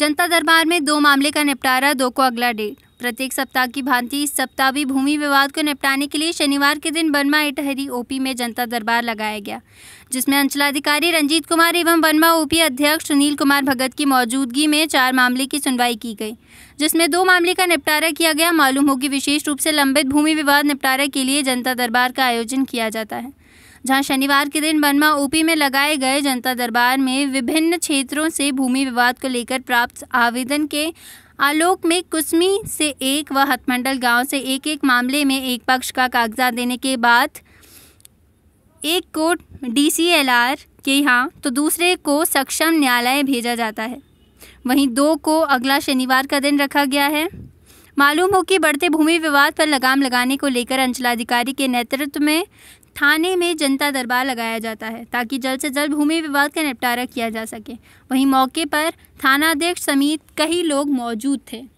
जनता दरबार में दो मामले का निपटारा दो को अगला डेट प्रत्येक सप्ताह की भांति इस सप्ताह भी भूमि विवाद को निपटाने के लिए शनिवार के दिन बनमा इटहरी ओपी में जनता दरबार लगाया गया जिसमें अंचलाधिकारी रंजीत कुमार एवं बनमा ओपी अध्यक्ष सुनील कुमार भगत की मौजूदगी में चार मामले की सुनवाई की गई जिसमें दो मामले का निपटारा किया गया मालूम हो कि विशेष रूप से लंबित भूमि विवाद निपटारा के लिए जनता दरबार का आयोजन किया जाता है जहां शनिवार के दिन बनमा ओपी में लगाए गए जनता दरबार में विभिन्न क्षेत्रों से भूमि विवाद को लेकर प्राप्त आवेदन के आलोक में कुसमी से एक व हथमंडल गांव से एक एक मामले में एक पक्ष का कागजात देने के बाद एक को डीसीएलआर के यहाँ तो दूसरे को सक्षम न्यायालय भेजा जाता है वहीं दो को अगला शनिवार का दिन रखा गया है मालूम हो कि बढ़ते भूमि विवाद पर लगाम लगाने को लेकर अंचलाधिकारी के नेतृत्व में थाने में जनता दरबार लगाया जाता है ताकि जल्द से जल्द भूमि विवाद का निपटारा किया जा सके वहीं मौके पर थानाध्यक्ष समेत कई लोग मौजूद थे